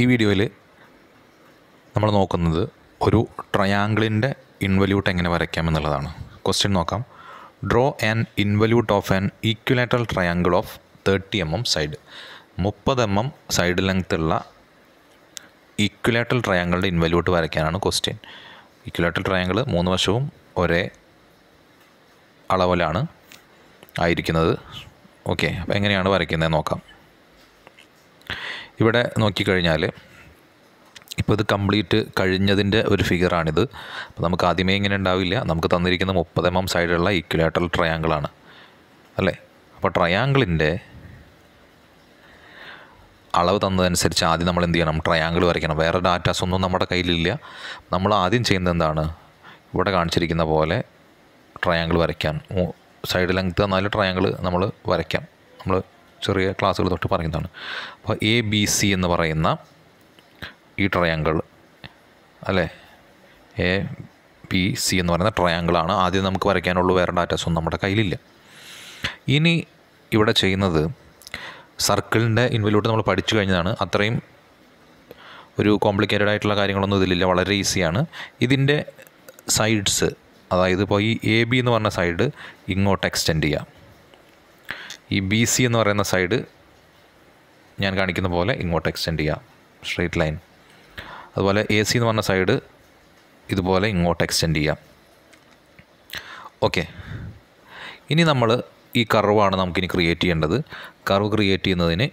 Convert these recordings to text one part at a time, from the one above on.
ഈ വീഡിയോയിൽ നമ്മൾ നോക്കുന്നത് ഒരു ട്രയാങ്കിളിൻ്റെ ഇൻവല്യൂട്ട് എങ്ങനെ വരയ്ക്കാം എന്നുള്ളതാണ് ക്വസ്റ്റ്യൻ നോക്കാം draw an involute of an equilateral triangle of thirty M M side മുപ്പത് എം എം സൈഡ് ലെങ്ത് ഉള്ള ഈക്വലേറ്റൽ ട്രയാങ്കിളുടെ ഇൻവല്യൂട്ട് വരയ്ക്കാനാണ് ക്വസ്റ്റ്യൻ ഈക്വലേറ്റൽ ട്രയാങ്കിൾ മൂന്ന് വശവും ഒരേ അളവിലാണ് ആയിരിക്കുന്നത് ഓക്കെ അപ്പോൾ എങ്ങനെയാണ് വരയ്ക്കുന്നത് നോക്കാം ഇവിടെ നോക്കിക്കഴിഞ്ഞാൽ ഇപ്പോൾ ഇത് കംപ്ലീറ്റ് കഴിഞ്ഞതിൻ്റെ ഒരു ഫിഗറാണിത് അപ്പോൾ നമുക്ക് ആദ്യമേ ഇങ്ങനെ ഉണ്ടാവില്ല നമുക്ക് തന്നിരിക്കുന്ന മുപ്പത് എം എം സൈഡിലുള്ള ഇക്വലാറ്ററൽ ട്രയാങ്കിളാണ് അല്ലേ അപ്പോൾ ട്രയാങ്കിളിൻ്റെ അളവ് തന്നതനുസരിച്ച് ആദ്യം നമ്മൾ എന്ത് ചെയ്യണം ട്രയാങ്കിൾ വരയ്ക്കണം വേറെ ഡാറ്റാസ് ഒന്നും നമ്മുടെ കയ്യിലില്ല നമ്മൾ ആദ്യം ചെയ്യുന്നത് എന്താണ് ഇവിടെ കാണിച്ചിരിക്കുന്ന പോലെ ട്രയാങ്കിൾ വരയ്ക്കാൻ സൈഡ് ലെങ്ത്ത് തന്നാൽ ട്രയാങ്കിൾ നമ്മൾ വരയ്ക്കാം നമ്മൾ ചെറിയ ക്ലാസ്സുകൾ തൊട്ട് പറയുന്നതാണ് അപ്പോൾ എ ബി സി എന്ന് പറയുന്ന ഈ ട്രയാങ്കിൾ അല്ലേ എ ബി സി എന്ന് പറയുന്ന ട്രയാങ്കിളാണ് ആദ്യം നമുക്ക് വരയ്ക്കാനുള്ള വേറെ ഡാറ്റാസൊന്നും നമ്മുടെ കയ്യിലില്ല ഇനി ഇവിടെ ചെയ്യുന്നത് സർക്കിളിൻ്റെ ഇൻവലൂട്ട് നമ്മൾ പഠിച്ചു കഴിഞ്ഞതാണ് അത്രയും ഒരു കോംപ്ലിക്കേറ്റഡ് ആയിട്ടുള്ള കാര്യങ്ങളൊന്നും ഇതിലില്ല വളരെ ഈസിയാണ് ഇതിൻ്റെ സൈഡ്സ് അതായത് ഇപ്പോൾ ഈ എ ബി എന്ന് പറഞ്ഞ സൈഡ് ഇങ്ങോട്ട് എക്സ്റ്റെൻഡ് ചെയ്യാം ഈ ബി സി എന്ന് പറയുന്ന സൈഡ് ഞാൻ കാണിക്കുന്ന പോലെ ഇങ്ങോട്ട് എക്സ്റ്റെൻഡ് ചെയ്യാം സ്ട്രെയിറ്റ് ലൈൻ അതുപോലെ എ സി എന്ന് പറഞ്ഞ സൈഡ് ഇതുപോലെ ഇങ്ങോട്ട് എക്സ്റ്റെൻഡ് ചെയ്യാം ഓക്കെ ഇനി നമ്മൾ ഈ കർവാണ് നമുക്കിനി ക്രിയേറ്റ് ചെയ്യേണ്ടത് കർവ് ക്രിയേറ്റ് ചെയ്യുന്നതിന്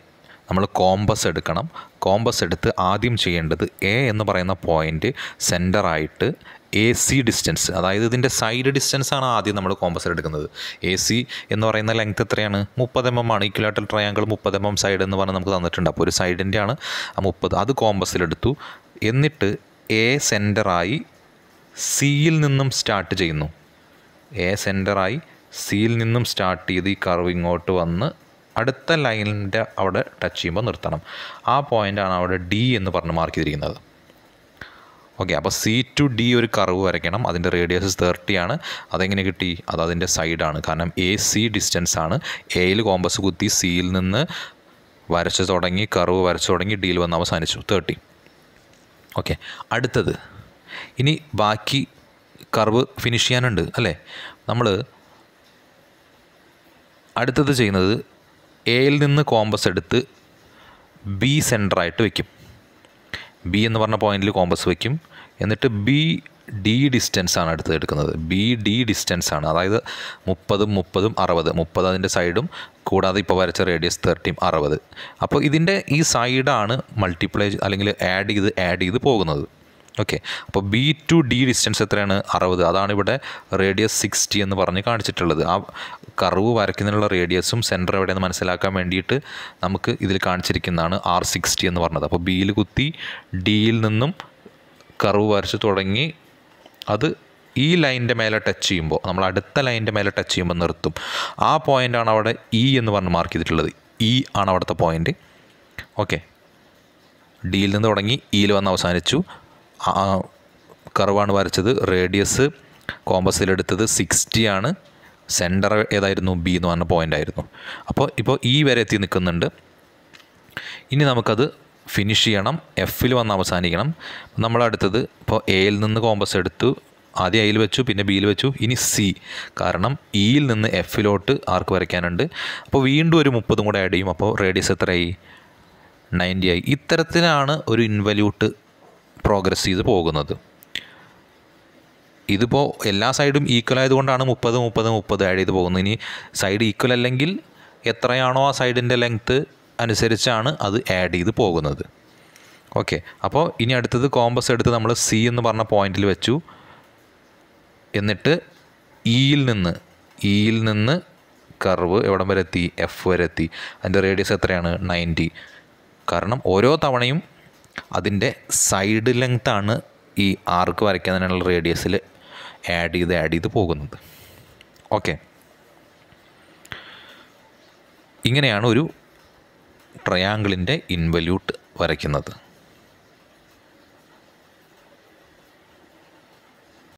നമ്മൾ കോമ്പസ് എടുക്കണം കോമ്പസ് എടുത്ത് ആദ്യം ചെയ്യേണ്ടത് എ എന്ന് പറയുന്ന പോയിൻ്റ് സെൻറ്ററായിട്ട് എ സി ഡിസ്റ്റൻസ് അതായത് ഇതിൻ്റെ സൈഡ് ഡിസ്റ്റൻസ് ആണ് ആദ്യം നമ്മൾ കോമ്പസിൽ എടുക്കുന്നത് എ സി എന്ന് പറയുന്ന ലെങ്ത് എത്രയാണ് മുപ്പത് എം എം ആണ് ഇക്വലാറ്റൽ ട്രയാങ്കിൾ മുപ്പത് എം എം സൈഡ് എന്ന് പറഞ്ഞ് നമുക്ക് തന്നിട്ടുണ്ട് അപ്പോൾ ഒരു സൈഡിൻ്റെ ആണ് ആ മുപ്പത് അത് കോമ്പസിലെടുത്തു എന്നിട്ട് എ സെൻറ്ററായി സിയിൽ നിന്നും സ്റ്റാർട്ട് ചെയ്യുന്നു എ സെൻറ്ററായി സിയിൽ നിന്നും സ്റ്റാർട്ട് ചെയ്ത് ഈ കർവ് ഇങ്ങോട്ട് വന്ന് അടുത്ത ലൈനിൻ്റെ അവിടെ ടച്ച് ചെയ്യുമ്പോൾ നിർത്തണം ആ പോയിൻ്റാണ് അവിടെ ഡി എന്ന് പറഞ്ഞ് മാർക്ക് ചെയ്തിരിക്കുന്നത് ഓക്കെ അപ്പോൾ സി ടു ഡി ഒരു കർവ് വരയ്ക്കണം അതിൻ്റെ റേഡിയസ് തേർട്ടി ആണ് അതെങ്ങനെ കിട്ടി അത് അതിൻ്റെ സൈഡാണ് കാരണം എ സി ഡിസ്റ്റൻസ് ആണ് എയിൽ കോമ്പസ് കുത്തി സിയിൽ നിന്ന് വരച്ച് തുടങ്ങി കർവ് വരച്ച് തുടങ്ങി ഡിയിൽ വന്ന് അവസാനിച്ചു തേർട്ടി ഓക്കെ അടുത്തത് ഇനി ബാക്കി കർവ് ഫിനിഷ് ചെയ്യാനുണ്ട് അല്ലേ നമ്മൾ അടുത്തത് ചെയ്യുന്നത് എയിൽ നിന്ന് കോമ്പസ് എടുത്ത് ബി സെൻറ്ററായിട്ട് വയ്ക്കും ബി എന്ന് പറഞ്ഞ പോയിന്റിൽ കോമ്പസ് വയ്ക്കും എന്നിട്ട് ബി ഡി ആണ് അടുത്ത് എടുക്കുന്നത് ബി ഡി ആണ് അതായത് മുപ്പതും മുപ്പതും അറുപത് മുപ്പത് അതിൻ്റെ സൈഡും കൂടാതെ ഇപ്പോൾ വരച്ച റേഡിയസ് തേർട്ടിയും അറുപത് അപ്പോൾ ഇതിൻ്റെ ഈ സൈഡാണ് മൾട്ടിപ്ലൈ അല്ലെങ്കിൽ ആഡ് ചെയ്ത് ആഡ് ചെയ്ത് പോകുന്നത് ഓക്കെ അപ്പോൾ ബി ടു ഡി ഡിസ്റ്റൻസ് എത്രയാണ് അറുപത് അതാണ് ഇവിടെ റേഡിയസ് സിക്സ്റ്റി എന്ന് പറഞ്ഞ് കാണിച്ചിട്ടുള്ളത് ആ കറവ് വരയ്ക്കുന്നതിനുള്ള റേഡിയസും സെൻറ്റർ എവിടെയെന്ന് മനസ്സിലാക്കാൻ വേണ്ടിയിട്ട് നമുക്ക് ഇതിൽ കാണിച്ചിരിക്കുന്നതാണ് ആർ സിക്സ്റ്റി എന്ന് പറഞ്ഞത് അപ്പോൾ ബിയിൽ കുത്തി ഡിയിൽ നിന്നും കറവ് വരച്ച് തുടങ്ങി അത് ഈ ലൈൻ്റെ മേലെ ടച്ച് ചെയ്യുമ്പോൾ നമ്മൾ അടുത്ത ലൈൻ്റെ മേലെ ടച്ച് ചെയ്യുമ്പോൾ നിർത്തും ആ പോയിൻ്റാണ് അവിടെ ഇ e എന്ന് പറഞ്ഞ് മാർക്ക് ചെയ്തിട്ടുള്ളത് ഇ e ആണ് അവിടുത്തെ പോയിൻ്റ് ഓക്കെ ഡിയിൽ നിന്ന് തുടങ്ങി ഇയിൽ e വന്ന് അവസാനിച്ചു കർവാണ് വരച്ചത് റേഡിയസ് കോമ്പസിലെടുത്തത് സിക്സ്റ്റി ആണ് സെൻറ്റർ ഏതായിരുന്നു ബി എന്ന് പറഞ്ഞ പോയിൻ്റ് ആയിരുന്നു അപ്പോൾ ഇപ്പോൾ ഈ e വരെ എത്തി നിൽക്കുന്നുണ്ട് ഇനി നമുക്കത് ഫിനിഷ് ചെയ്യണം എഫിൽ വന്ന് അവസാനിക്കണം നമ്മളടുത്തത് ഇപ്പോൾ എയിൽ നിന്ന് കോമ്പസ് എടുത്തു ആദ്യം എയിൽ വെച്ചു പിന്നെ ബിയിൽ വെച്ചു ഇനി സി കാരണം ഇയിൽ e നിന്ന് എഫിലോട്ട് ആർക്ക് വരയ്ക്കാനുണ്ട് അപ്പോൾ വീണ്ടും ഒരു മുപ്പതും കൂടെ ആഡ് ചെയ്യും അപ്പോൾ റേഡിയസ് എത്രയായി നയൻറ്റി ആയി ഇത്തരത്തിലാണ് ഒരു ഇൻവല്യൂട്ട് പ്രോഗ്രസ് ചെയ്ത് പോകുന്നത് ഇതിപ്പോൾ എല്ലാ സൈഡും ഈക്വൽ ആയതുകൊണ്ടാണ് മുപ്പത് മുപ്പത് മുപ്പത് ആഡ് ചെയ്ത് പോകുന്നത് ഇനി സൈഡ് ഈക്വൽ അല്ലെങ്കിൽ എത്രയാണോ ആ സൈഡിൻ്റെ ലെങ്ത്ത് അനുസരിച്ചാണ് അത് ആഡ് ചെയ്ത് പോകുന്നത് ഓക്കെ അപ്പോൾ ഇനി അടുത്തത് കോമ്പസ് എടുത്ത് നമ്മൾ സി എന്ന് പറഞ്ഞ പോയിന്റിൽ വെച്ചു എന്നിട്ട് ഇയിൽ e നിന്ന് ഇയിൽ e നിന്ന് കർവ് എവിടം വരെ എത്തി എഫ് വരെ എത്തി അതിൻ്റെ റേഡിയസ് എത്രയാണ് നയൻറ്റി കാരണം ഓരോ തവണയും അതിൻ്റെ സൈഡ് ലെങ്ത്താണ് ഈ ആർക്ക് വരയ്ക്കുന്നതിനുള്ള റേഡിയസിൽ ആഡ് ചെയ്ത് ആഡ് ചെയ്ത് പോകുന്നത് ഓക്കെ ഇങ്ങനെയാണ് ഒരു ട്രയാങ്കിളിൻ്റെ ഇൻവല്യൂട്ട് വരയ്ക്കുന്നത്